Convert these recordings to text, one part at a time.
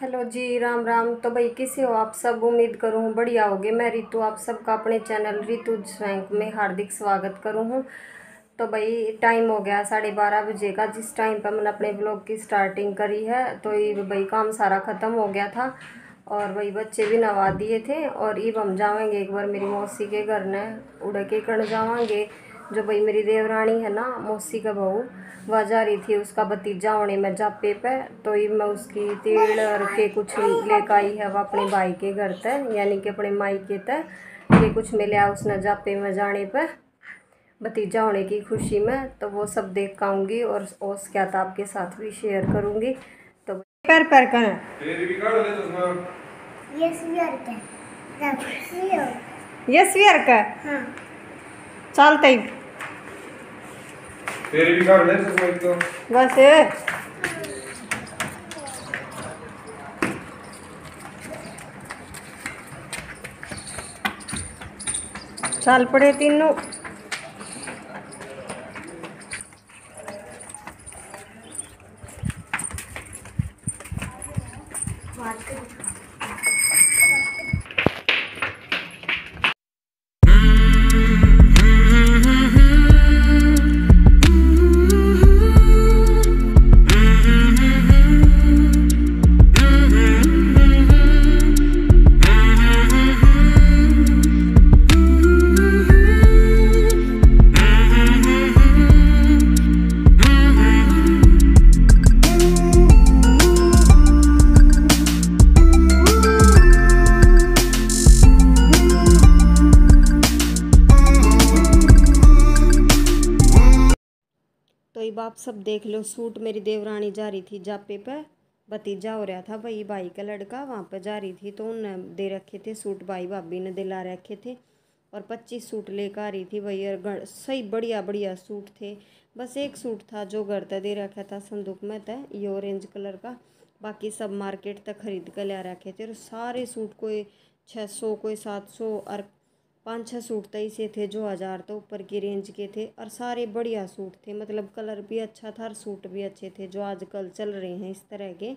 hello जी राम राम तो भाई किसे हो आप सब उम्मीद करूँ बढ़िया गए मैं रितु आप सबका अपने चैनल रितु स्वैंक में हार्दिक स्वागत करूँ हूँ तो भाई टाइम हो गया साढ़े बारह बजे का जिस टाइम पर मैंने अपने ब्लॉग की स्टार्टिंग करी है तो ये भाई काम सारा ख़त्म हो गया था और भाई बच्चे भी नवा दिए थे और ईब हम जावेंगे एक बार मेरी मौसी के घर ने उड़ के कर जावांगे जो भाई मेरी देवरानी है ना मौसी का बहू वह जा रही थी उसका भतीजा होने में जापे पे तो ये मैं उसकी तेल और के कुछ लेकर आई है वह अपने भाई के घर तय यानी कि अपने माई के तय के कुछ मिले उसने जापे में जाने पर भतीजा होने की खुशी में तो वो सब देख पाऊँगी और उस क्या था आपके साथ भी शेयर करूँगी तो पैर पैर कर यस वी आर का चलते तेरे भी काट दे चश्मा तो बस ये चल पड़े तीनों आप सब देख लो सूट मेरी देवरानी जा रही थी जापे पर भतीजा हो रहा था वही भाई का लड़का वहाँ पर जा रही थी तो उन दे रखे थे सूट भाई भाभी ने दिला रखे थे और पच्चीस सूट लेकर आ रही थी वही और सही बढ़िया बढ़िया सूट थे बस एक सूट था जो घर तक दे रखा था संदूक में था तो, ये ऑरेंज कलर का बाकी सब मार्केट तक खरीद कर ले रखे थे और सारे सूट कोई छः सौ कोई सात सौ और पाँच छः सूट तो इसे थे जो हज़ार तो ऊपर की रेंज के थे और सारे बढ़िया सूट थे मतलब कलर भी अच्छा था और सूट भी अच्छे थे जो आजकल चल रहे हैं इस तरह के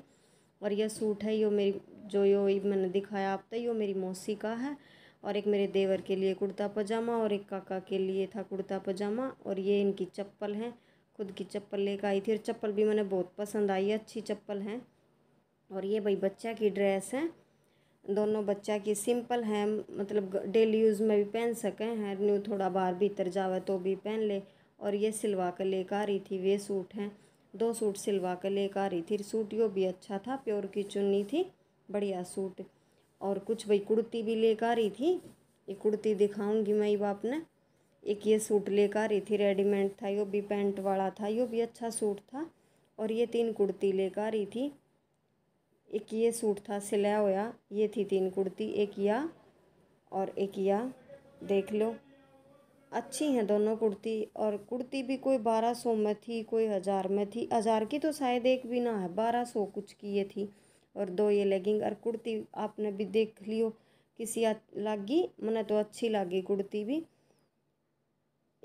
और यह सूट है यो मेरी जो यो मैंने दिखाया आप तो यो मेरी मौसी का है और एक मेरे देवर के लिए कुर्ता पजामा और एक काका के लिए था कुर्ता पजामा और ये इनकी चप्पल हैं खुद की चप्पल लेकर आई थी और चप्पल भी मैंने बहुत पसंद आई अच्छी चप्पल हैं और ये भाई बच्चा की ड्रेस है दोनों बच्चा की सिंपल है मतलब डेली यूज़ में भी पहन सकें हैं न्यू थोड़ा बाहर भीतर जावे तो भी पहन ले और ये सिलवा कर लेकर आ रही थी वे सूट हैं दो सूट सिलवा कर लेकर आ रही थी सूट यो भी अच्छा था प्योर की चुन्नी थी बढ़िया सूट और कुछ भाई कुर्ती भी लेकर आ रही थी ये कुर्ती दिखाऊंगी मैं बाप ने एक ये सूट लेकर आ रही थी रेडीमेड था यो भी पेंट वाला था यो भी अच्छा सूट था और ये तीन कुर्ती लेकर आ रही थी एक ये सूट था सिलाया हुआ ये थी तीन कुर्ती एक या और एक या देख लो अच्छी हैं दोनों कुर्ती और कुर्ती भी कोई बारह सौ में थी कोई हज़ार में थी हज़ार की तो शायद एक भी ना है बारह सौ कुछ की ये थी और दो ये लेगिंग और कुर्ती आपने भी देख लियो किसी लागी मैंने तो अच्छी लगी कुर्ती भी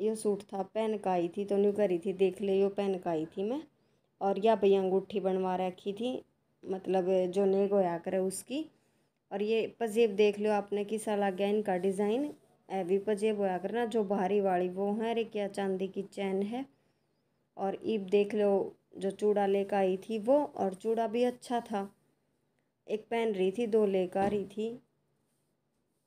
यो सूट था पहन का आई थी तो न्यू करी थी देख ले यो पहन का आई थी मैं और या भैया अंगूठी बनवा रखी थी मतलब जो नेक होया करे उसकी और ये पजेब देख लो आपने किस अला गया इनका डिज़ाइन हैवी पजेब होया करना जो भारी वाली वो है अरे क्या चांदी की चैन है और ईब देख लो जो चूड़ा लेकर आई थी वो और चूड़ा भी अच्छा था एक पहन रही थी दो लेकर आ रही थी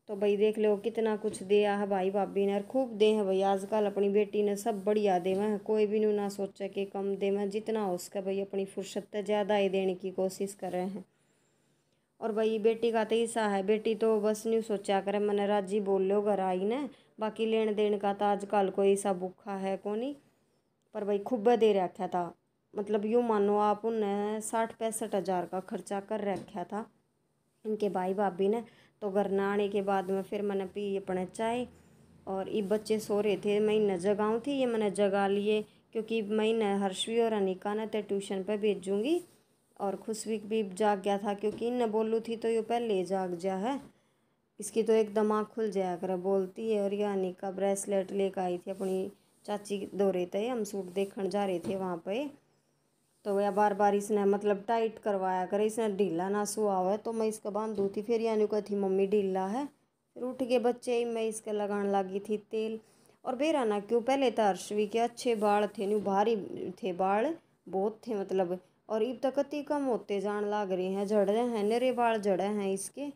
तो भाई देख लो कितना कुछ दिया है भाई भाभी ने और खूब दे हैं भाई आजकल अपनी बेटी ने सब बढ़िया देवे हैं कोई भी ना सोचे कि कम देवे जितना हो सके भाई अपनी फुर्सत ज़्यादा ही देने की कोशिश कर रहे हैं और भाई बेटी का तो ऐसा है बेटी तो बस नहीं सोचा करे मैंने राजी बोल लो घर आई ने बाकी लेन देन का तो आजकल कोई ऐसा भूखा है नहीं पर भाई खूब दे रखा था मतलब यूँ मानो आप उनने साठ पैंसठ हज़ार का खर्चा कर रखा था इनके भाई भाभी ने तो घर न आने के बाद में फिर मैंने पी अपने चाय और ये बच्चे सो रहे थे मैं न जगाऊँ थी ये मैंने जगा लिए क्योंकि मैं न हर्षवी और अनिका ने तो ट्यूशन पर भेजूँगी और खुशवीक भी जाग गया था क्योंकि न बोलू थी तो ये पहले जाग जा है इसकी तो एक दिमाग खुल जाया कर बोलती है और ये अनिका ब्रेसलेट लेकर आई थी अपनी चाची दौरे थे हम सूट देखने जा रहे थे वहाँ पर तो वह बार बार इसने मतलब टाइट करवाया करे इसने ढीला ना सुहा हुआ तो मैं इसका बांध दू थी फिर यानी कहती मम्मी ढीला है फिर उठ के बच्चे ही मैं इसका लगान लगी थी तेल और बेरा ना क्यों पहले तो भी के अच्छे बाल थे न्यू भारी थे बाल बहुत थे मतलब और इब तक अति कम होते जान लाग रहे हैं झड़ रहे हैं नरे बाल जड़े हैं इसके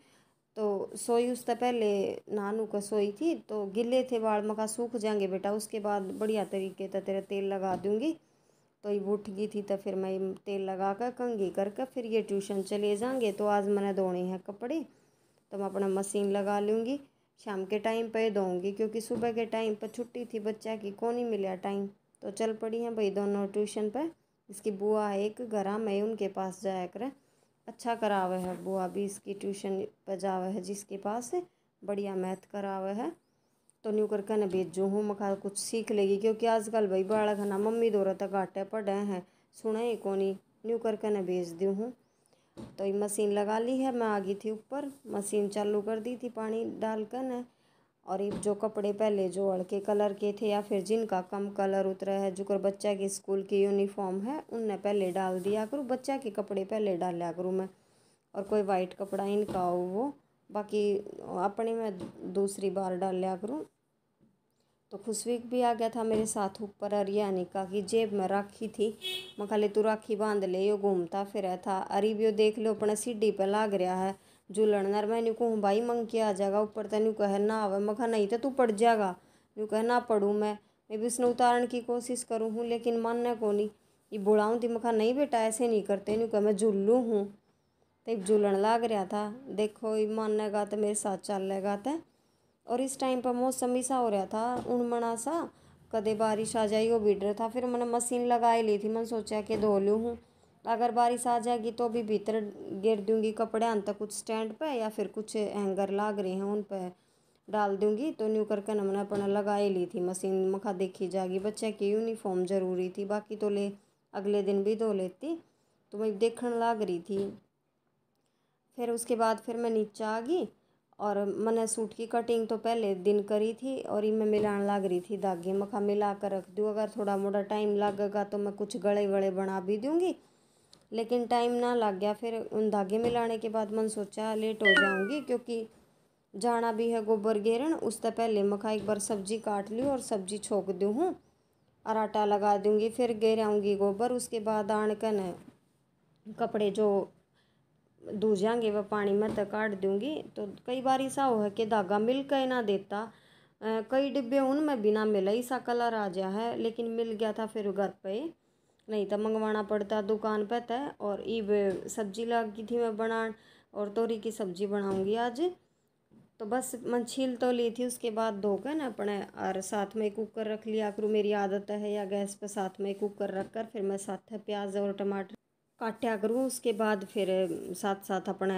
तो सोई उस पहले नानू का सोई थी तो गिले थे बाल मका सूख जाएंगे बेटा उसके बाद बढ़िया तरीके से तेरा तेल लगा दूंगी तो ये उठ गई थी तो फिर मैं तेल लगा कर कंघी करके फिर ये ट्यूशन चले जाएंगे तो आज मैंने धोने हैं कपड़े तो मैं अपना मशीन लगा लूँगी शाम के टाइम पर धोऊँगी क्योंकि सुबह के टाइम पर छुट्टी थी बच्चा की कौन ही मिला टाइम तो चल पड़ी हैं भाई दोनों ट्यूशन पर इसकी बुआ एक घर मैं उनके पास जाया करें अच्छा करावे है बुआ भी इसकी ट्यूशन पर जावे है जिसके पास बढ़िया मैथ करावे है तो न्यू करके ना भेजो हूँ मखा कुछ सीख लेगी क्योंकि आजकल भाई बाड़ा खाना मम्मी दो रहा घाटे पड़े हैं सुने ही कोनी न्यू करके ना भेज दी हूँ तो ये मशीन लगा ली है मैं आ गई थी ऊपर मशीन चालू कर दी थी पानी डाल कर न और ये जो कपड़े पहले जो हल्के कलर के थे या फिर जिनका कम कलर उतरा है जो कर बच्चा के स्कूल की यूनिफॉर्म है उनने पहले डाल दिया करूँ बच्चा के कपड़े पहले लिया करूँ मैं और कोई वाइट कपड़ा इनका हो वो बाकी अपने मैं दूसरी बार डाल लिया करूँ तो खुशवीक भी आ गया था मेरे साथ ऊपर अरी अनिका की जेब में राखी थी मैं खाली तू राखी बांध ले यो घूमता फिरा था अरी भी यो देख लो अपना सीढ़ी पर लाग रहा है झूलन नर मैं न्यू कहूँ भाई मंग के आ जाएगा ऊपर तेन कह कहे ना आवे मैं खा नहीं तो तू पड़ जाएगा न्यू कहे ना पढ़ूँ मैं मैं भी उसने उतारण की कोशिश करूँ हूँ लेकिन मानने को नहीं ये बुलाऊँ थी मैं नहीं बेटा ऐसे नहीं करते न्यू कहे मैं झुल्लू हूँ तो झूलन लाग रहा था देखो ये मानने तो मेरे साथ चल लेगा तो और इस टाइम पर मौसम भी सा हो रहा था उणमणा सा कदे बारिश आ जाए वो भी डर था फिर मैंने मशीन लगा ली थी मैंने सोचा कि धो लूँ हूँ अगर बारिश आ जाएगी तो भी भीतर गिर दूँगी कपड़े अंत तक कुछ स्टैंड पे या फिर कुछ हैंगर लाग रहे हैं उन पर डाल दूँगी तो न्यू करके मैंने अपना लगा ही ली थी मशीन मखा देखी जाएगी बच्चे की यूनिफॉर्म ज़रूरी थी बाकी तो ले अगले दिन भी धो लेती तो मैं देखने लाग रही थी फिर उसके बाद फिर मैं नीचे आ गई और मैंने सूट की कटिंग तो पहले दिन करी थी और मैं मिलान लग रही थी धागे मखा मिला कर रख दूँ अगर थोड़ा मोटा टाइम लगेगा तो मैं कुछ गले वड़े बना भी दूँगी लेकिन टाइम ना लग गया फिर उन धागे मिलाने के बाद मैंने सोचा लेट हो जाऊँगी क्योंकि जाना भी है गोबर घेरन उससे पहले मखा एक बार सब्जी काट लूँ और सब्जी छोंक दूँ हूँ और आटा लगा दूँगी फिर आऊँगी गोबर उसके बाद आन कपड़े जो दू जाएंगे वह पानी मैं तो काट दूँगी तो कई बार ऐसा हो है कि धागा मिल के ना देता कई डिब्बे उनमें बिना मिला ही सा कलर आ जा है लेकिन मिल गया था फिर घर पे नहीं तो मंगवाना पड़ता दुकान पर तय तो, और ईब सब्जी लगी थी मैं बना और तोरी की सब्जी बनाऊँगी आज तो बस मन छील तो ली थी उसके बाद धो के ना अपने और साथ में कुकर रख लिया करूँ मेरी आदत है या गैस पर साथ में कुकर रख कर फिर मैं साथ प्याज और टमाटर काटा करूँ उसके बाद फिर साथ साथ अपना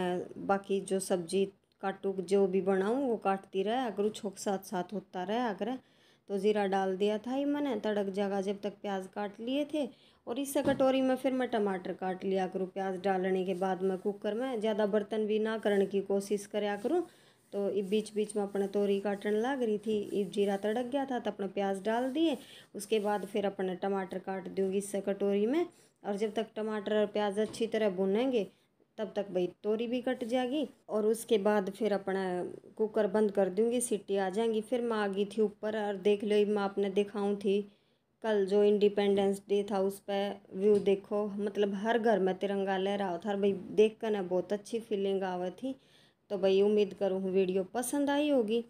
बाकी जो सब्जी काटू जो भी बनाऊँ वो काटती रहा अगर छोक साथ साथ होता रहे अगर तो ज़ीरा डाल दिया था ही मैंने तड़क जगह जब तक प्याज काट लिए थे और इस कटोरी में फिर मैं टमाटर काट लिया करूँ प्याज डालने के बाद मैं कुकर में ज़्यादा बर्तन भी ना करने की कोशिश कराया करूँ तो बीच बीच में अपने तोरी काटने लग रही थी इब जीरा तड़क गया था तो अपने प्याज डाल दिए उसके बाद फिर अपने टमाटर काट दूँगी इस कटोरी में और जब तक टमाटर और प्याज अच्छी तरह भुनेंगे तब तक भाई तोरी भी कट जाएगी और उसके बाद फिर अपना कुकर बंद कर दूंगी सीटी आ जाएंगी फिर मैं आ गई थी ऊपर और देख लो मैं आपने दिखाऊँ थी कल जो इंडिपेंडेंस डे था उस पर व्यू देखो मतलब हर घर में तिरंगा रहा था और भाई देख कर ना बहुत अच्छी फीलिंग आवा थी तो भाई उम्मीद करूँ वीडियो पसंद आई होगी